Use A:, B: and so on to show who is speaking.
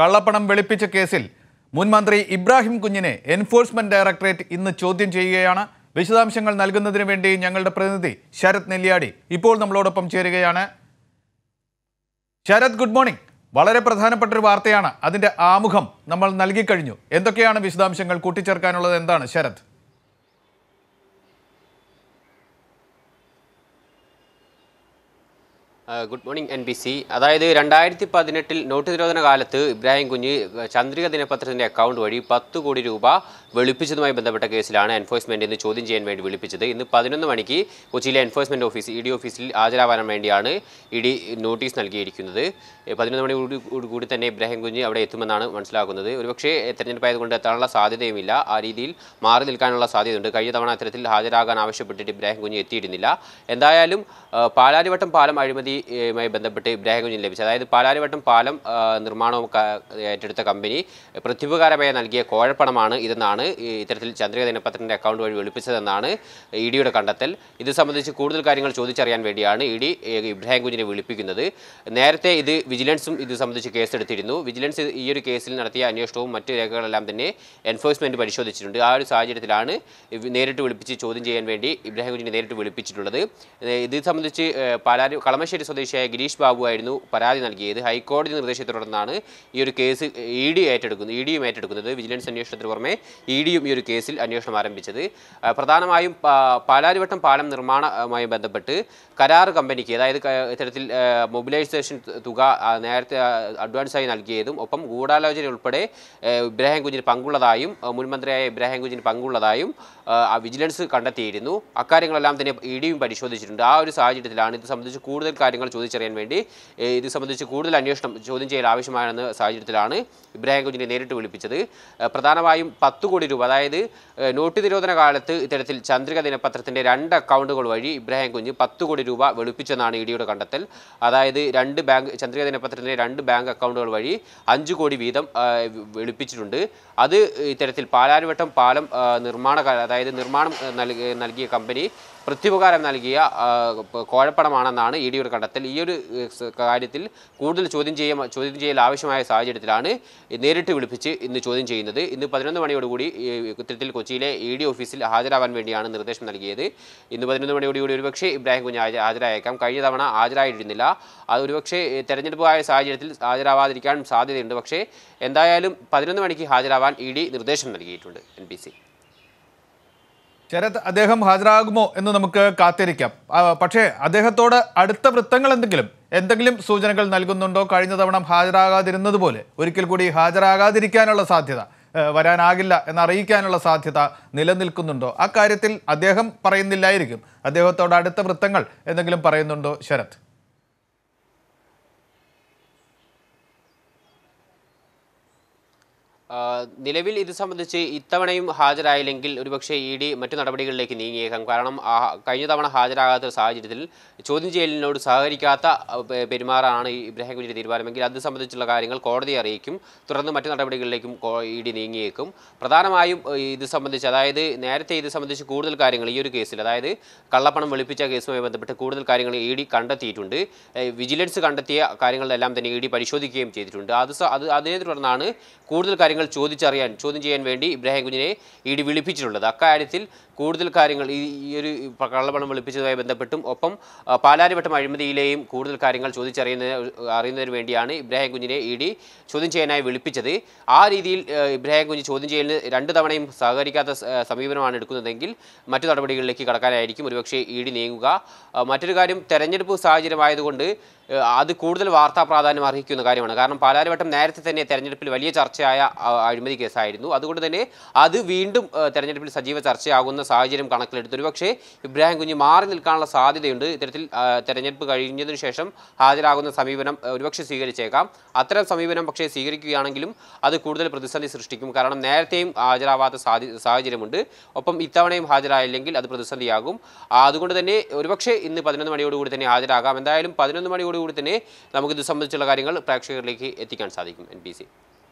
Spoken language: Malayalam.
A: കള്ളപ്പണം വെളുപ്പിച്ച കേസിൽ മുൻ മന്ത്രി ഇബ്രാഹിം കുഞ്ഞിനെ എൻഫോഴ്സ്മെന്റ് ഡയറക്ടറേറ്റ് ഇന്ന് ചോദ്യം ചെയ്യുകയാണ് വിശദാംശങ്ങൾ നൽകുന്നതിന് വേണ്ടി ഞങ്ങളുടെ പ്രതിനിധി ശരത് നെല്ലിയാടി ഇപ്പോൾ നമ്മളോടൊപ്പം ചേരുകയാണ് ശരത് ഗുഡ് മോർണിംഗ് വളരെ പ്രധാനപ്പെട്ട ഒരു വാർത്തയാണ് അതിന്റെ ആമുഖം നമ്മൾ നൽകിക്കഴിഞ്ഞു എന്തൊക്കെയാണ് വിശദാംശങ്ങൾ കൂട്ടിച്ചേർക്കാനുള്ളത് എന്താണ് Sarath
B: good morning N B C അതായത് രണ്ടായിരത്തി പതിനെട്ടിൽ നോട്ട് നിരോധന കാലത്ത് ഇബ്രാഹിം കുഞ്ഞ് ചന്ദ്രിക ദിനപത്രത്തിൻ്റെ അക്കൗണ്ട് വഴി പത്ത് കോടി രൂപ വെളുപ്പിച്ചതുമായി ബന്ധപ്പെട്ട കേസിലാണ് എൻഫോഴ്സ്മെൻ്റ് ഇന്ന് ചോദ്യം ചെയ്യാൻ വേണ്ടി വിളിപ്പിച്ചത് ഇന്ന് പതിനൊന്ന് മണിക്ക് കൊച്ചിയിലെ എൻഫോഴ്സ്മെൻറ്റ് ഓഫീസ് ഇ ഡി ഓഫീസിൽ ഹാജരാവാൻ വേണ്ടിയാണ് ഇ ഡി നോട്ടീസ് നൽകിയിരിക്കുന്നത് പതിനൊന്ന് മണിയോട് കൂടി തന്നെ ഇബ്രാഹിം കുഞ്ഞ് അവിടെ എത്തുമെന്നാണ് മനസ്സിലാക്കുന്നത് ഒരുപക്ഷേ തെരഞ്ഞെടുപ്പായതുകൊണ്ട് എത്താനുള്ള സാധ്യതയുമില്ല ആ രീതിയിൽ മാറി നിൽക്കാനുള്ള സാധ്യതയുണ്ട് കഴിഞ്ഞ തവണ അത്തരത്തിൽ ഹാജരാകാൻ ആവശ്യപ്പെട്ടിട്ട് ഇബ്രാഹിം കുഞ്ഞ് എത്തിയിരുന്നില്ല എന്തായാലും പാലാരിവട്ടം പാലം അഴിമതി കമ്പനിയുമായി ബന്ധപ്പെട്ട് ഇബ്രാഹിം കുഞ്ഞിന് ലഭിച്ചത് അതായത് പാലാരിവട്ടം പാലം നിർമ്മാണവും ഏറ്റെടുത്ത കമ്പനി പ്രത്യുപകാരമായി നൽകിയ കോഴപ്പണമാണ് ഇതെന്നാണ് ഇത്തരത്തിൽ ചന്ദ്രിക ദിനപത്രത്തിൻ്റെ അക്കൗണ്ട് വഴി വിളിപ്പിച്ചതെന്നാണ് ഇ ഡിയുടെ കണ്ടെത്തൽ ഇത് സംബന്ധിച്ച് കൂടുതൽ കാര്യങ്ങൾ ചോദിച്ചറിയാൻ വേണ്ടിയാണ് ഇ ഡി ഇബ്രാഹിം കുഞ്ഞിനെ വിളിപ്പിക്കുന്നത് നേരത്തെ ഇത് വിജിലൻസും ഇത് സംബന്ധിച്ച് കേസെടുത്തിരുന്നു വിജിലൻസ് ഈ ഒരു കേസിൽ നടത്തിയ അന്വേഷണവും മറ്റ് രേഖകളെല്ലാം തന്നെ എൻഫോഴ്സ്മെൻറ്റ് പരിശോധിച്ചിട്ടുണ്ട് ആ ഒരു സാഹചര്യത്തിലാണ് നേരിട്ട് വിളിപ്പിച്ച് ചോദ്യം ചെയ്യാൻ വേണ്ടി ഇബ്രാഹിം കുഞ്ഞിനെ നേരിട്ട് വിളിപ്പിച്ചിട്ടുള്ളത് ഇത് സംബന്ധിച്ച് പാലാരി കളമശ്ശേരി സ്വദേശിയായ ഗിരീഷ് ബാബുവായിരുന്നു പരാതി നൽകിയത് ഹൈക്കോടതി നിർദ്ദേശത്തെ തുടർന്നാണ് ഈ ഒരു കേസ് ഇ ഡി ഏറ്റെടുക്കുന്നത് ഇ ഡിയും ഏറ്റെടുക്കുന്നത് വിജിലൻസ് അന്വേഷണത്തിന് പുറമെ ഇ ഡിയും ഈ ഒരു കേസിൽ അന്വേഷണം ആരംഭിച്ചത് പ്രധാനമായും പാലാരിവട്ടം പാലം നിർമ്മാണവുമായി ബന്ധപ്പെട്ട് കരാർ കമ്പനിക്ക് അതായത് ഇത്തരത്തിൽ മൊബിലൈസേഷൻ തുക നേരത്തെ അഡ്വാൻസായി നൽകിയതും ഒപ്പം ഗൂഢാലോചന ഉൾപ്പെടെ ഇബ്രാഹിം കുഞ്ഞിന് പങ്കുള്ളതായും മുൻമന്ത്രിയായ ഇബ്രാഹിം കുഞ്ഞിന് പങ്കുള്ളതായും വിജിലൻസ് കണ്ടെത്തിയിരുന്നു അക്കാര്യങ്ങളെല്ലാം തന്നെ ഇ ഡിയും പരിശോധിച്ചിട്ടുണ്ട് ആ ഒരു സാഹചര്യത്തിലാണ് ഇത് സംബന്ധിച്ച് കൂടുതൽ കാര്യങ്ങൾ കാര്യങ്ങൾ ചോദിച്ചറിയാൻ വേണ്ടി ഇത് സംബന്ധിച്ച് കൂടുതൽ അന്വേഷണം ചോദ്യം ചെയ്യൽ ആവശ്യമാണെന്ന സാഹചര്യത്തിലാണ് ഇബ്രാഹിം കുഞ്ഞിനെ നേരിട്ട് വിളിപ്പിച്ചത് പ്രധാനമായും പത്ത് കോടി രൂപ അതായത് നോട്ട് നിരോധന കാലത്ത് ഇത്തരത്തിൽ ചന്ദ്രിക ദിനപത്രത്തിൻ്റെ രണ്ട് അക്കൗണ്ടുകൾ വഴി ഇബ്രാഹിം കുഞ്ഞ് പത്ത് കോടി രൂപ വെളുപ്പിച്ചെന്നാണ് ഇഡിയുടെ കണ്ടെത്തൽ അതായത് രണ്ട് ബാങ്ക് ചന്ദ്രിക ദിനപത്രത്തിൻ്റെ രണ്ട് ബാങ്ക് അക്കൗണ്ടുകൾ വഴി അഞ്ച് കോടി വീതം വെളുപ്പിച്ചിട്ടുണ്ട് അത് ഇത്തരത്തിൽ പാലാരിവട്ടം പാലം നിർമ്മാണ അതായത് നിർമ്മാണം നൽകിയ കമ്പനി പ്രത്യുപകാരം നൽകിയ കോഴപ്പണമാണെന്നാണ് ഇ ഡിയുടെ കണ്ടെത്തൽ ഈ ഒരു കാര്യത്തിൽ കൂടുതൽ ചോദ്യം ചെയ്യ ചോദ്യം ചെയ്യൽ ആവശ്യമായ സാഹചര്യത്തിലാണ് നേരിട്ട് വിളിപ്പിച്ച് ഇന്ന് ചോദ്യം ചെയ്യുന്നത് ഇന്ന് പതിനൊന്ന് മണിയോടുകൂടി ഇത്തരത്തിൽ കൊച്ചിയിലെ ഇ ഡി ഓഫീസിൽ ഹാജരാവാൻ വേണ്ടിയാണ് നിർദ്ദേശം നൽകിയത് ഇന്ന് പതിനൊന്ന് മണിയോടുകൂടി ഒരുപക്ഷെ ഇബ്രാഹിം കുഞ്ഞ് ഹാജരായേക്കാം കഴിഞ്ഞ തവണ ഹാജരായിരുന്നില്ല അത് ഒരുപക്ഷെ തെരഞ്ഞെടുപ്പായ സാഹചര്യത്തിൽ ഹാജരാവാതിരിക്കാൻ സാധ്യതയുണ്ട് പക്ഷേ എന്തായാലും പതിനൊന്ന് മണിക്ക് ഹാജരാവാൻ ഇ ഡി നിർദ്ദേശം നൽകിയിട്ടുണ്ട് എൻ പി സി
A: ശരത് അദ്ദേഹം ഹാജരാകുമോ എന്ന് നമുക്ക് കാത്തിരിക്കാം പക്ഷേ അദ്ദേഹത്തോട് അടുത്ത വൃത്തങ്ങൾ എന്തെങ്കിലും എന്തെങ്കിലും സൂചനകൾ നൽകുന്നുണ്ടോ കഴിഞ്ഞ തവണ ഹാജരാകാതിരുന്നത് പോലെ ഒരിക്കൽ കൂടി ഹാജരാകാതിരിക്കാനുള്ള സാധ്യത വരാനാകില്ല എന്നറിയിക്കാനുള്ള സാധ്യത നിലനിൽക്കുന്നുണ്ടോ അക്കാര്യത്തിൽ അദ്ദേഹം പറയുന്നില്ലായിരിക്കും അദ്ദേഹത്തോട് അടുത്ത വൃത്തങ്ങൾ എന്തെങ്കിലും പറയുന്നുണ്ടോ ശരത്
B: നിലവിൽ ഇത് സംബന്ധിച്ച് ഇത്തവണയും ഹാജരായില്ലെങ്കിൽ ഒരുപക്ഷെ ഇ ഡി മറ്റു നടപടികളിലേക്ക് നീങ്ങിയേക്കാം കാരണം കഴിഞ്ഞ തവണ ഹാജരാകാത്ത ഒരു സാഹചര്യത്തിൽ ചോദ്യം ചെയ്യലിനോട് സഹകരിക്കാത്ത പെരുമാറാണ് ഇബ്രാഹിം കുഞ്ഞിൻ്റെ തീരുമാനമെങ്കിൽ അത് സംബന്ധിച്ചുള്ള കാര്യങ്ങൾ കോടതി അറിയിക്കും തുടർന്ന് മറ്റു നടപടികളിലേക്കും ഇ ഡി നീങ്ങിയേക്കും പ്രധാനമായും ഇത് സംബന്ധിച്ച് അതായത് നേരത്തെ ഇത് സംബന്ധിച്ച് കൂടുതൽ കാര്യങ്ങൾ ഈ ഒരു കേസിൽ അതായത് കള്ളപ്പണം വെളുപ്പിച്ച കേസുമായി ബന്ധപ്പെട്ട് കൂടുതൽ കാര്യങ്ങൾ ഇ ഡി കണ്ടെത്തിയിട്ടുണ്ട് വിജിലൻസ് കണ്ടെത്തിയ കാര്യങ്ങളെല്ലാം തന്നെ ഇ ഡി പരിശോധിക്കുകയും ചെയ്തിട്ടുണ്ട് അത് അത് അതിനെ തുടർന്നാണ് കൂടുതൽ കാര്യങ്ങൾ കാര്യങ്ങൾ ചോദിച്ചറിയാൻ ചോദ്യം ചെയ്യാൻ വേണ്ടി ഇബ്രാഹിം കുഞ്ഞിനെ ഇ വിളിപ്പിച്ചിട്ടുള്ളത് അക്കാര്യത്തിൽ കൂടുതൽ കാര്യങ്ങൾ ഈ ഒരു കള്ളപ്പണം വിളിപ്പിച്ചതുമായി ബന്ധപ്പെട്ടും ഒപ്പം പാലാരിവട്ടം അഴിമതിയിലെയും കൂടുതൽ കാര്യങ്ങൾ ചോദിച്ചറിയുന്ന അറിയുന്നതിന് വേണ്ടിയാണ് ഇബ്രാഹിം കുഞ്ഞിനെ ഇ ഡി ചോദ്യം ചെയ്യാനായി വിളിപ്പിച്ചത് ആ രീതിയിൽ ഇബ്രാഹിം കുഞ്ഞ് ചോദ്യം ചെയ്യലിന് രണ്ട് തവണയും സഹകരിക്കാത്ത സമീപനമാണ് എടുക്കുന്നതെങ്കിൽ മറ്റു നടപടികളിലേക്ക് കടക്കാനായിരിക്കും ഒരുപക്ഷേ ഇ ഡി നീങ്ങുക മറ്റൊരു കാര്യം തെരഞ്ഞെടുപ്പ് സാഹചര്യമായതുകൊണ്ട് അത് കൂടുതൽ വാർത്താ പ്രാധാന്യം അർഹിക്കുന്ന കാര്യമാണ് കാരണം പാലാരിവട്ടം നേരത്തെ തന്നെ തെരഞ്ഞെടുപ്പിൽ വലിയ ചർച്ചയായ അഴിമതി കേസായിരുന്നു അതുകൊണ്ട് തന്നെ അത് വീണ്ടും തെരഞ്ഞെടുപ്പിൽ സജീവ ചർച്ചയാകുന്ന സാഹചര്യം കണക്കിലെടുത്ത് ഒരുപക്ഷേ ഇബ്രാഹിം കുഞ്ഞ് മാറി നിൽക്കാനുള്ള സാധ്യതയുണ്ട് ഇത്തരത്തിൽ തെരഞ്ഞെടുപ്പ് കഴിഞ്ഞതിന് ശേഷം ഹാജരാകുന്ന സമീപനം ഒരുപക്ഷെ സ്വീകരിച്ചേക്കാം അത്തരം സമീപനം പക്ഷേ സ്വീകരിക്കുകയാണെങ്കിലും അത് കൂടുതൽ പ്രതിസന്ധി സൃഷ്ടിക്കും കാരണം നേരത്തെയും ഹാജരാവാത്ത സാഹചര്യമുണ്ട് ഒപ്പം ഇത്തവണയും ഹാജരായില്ലെങ്കിൽ അത് പ്രതിസന്ധിയാകും അതുകൊണ്ട് തന്നെ ഒരുപക്ഷെ ഇന്ന് പതിനൊന്ന് മണിയോടുകൂടി തന്നെ ഹാജരാകാം എന്തായാലും പതിനൊന്ന് മണിയോട് അതോടുകൂടി തന്നെ നമുക്കിത് സംബന്ധിച്ചുള്ള കാര്യങ്ങൾ പ്രേക്ഷകരിലേക്ക് എത്തിക്കാൻ സാധിക്കും എൻ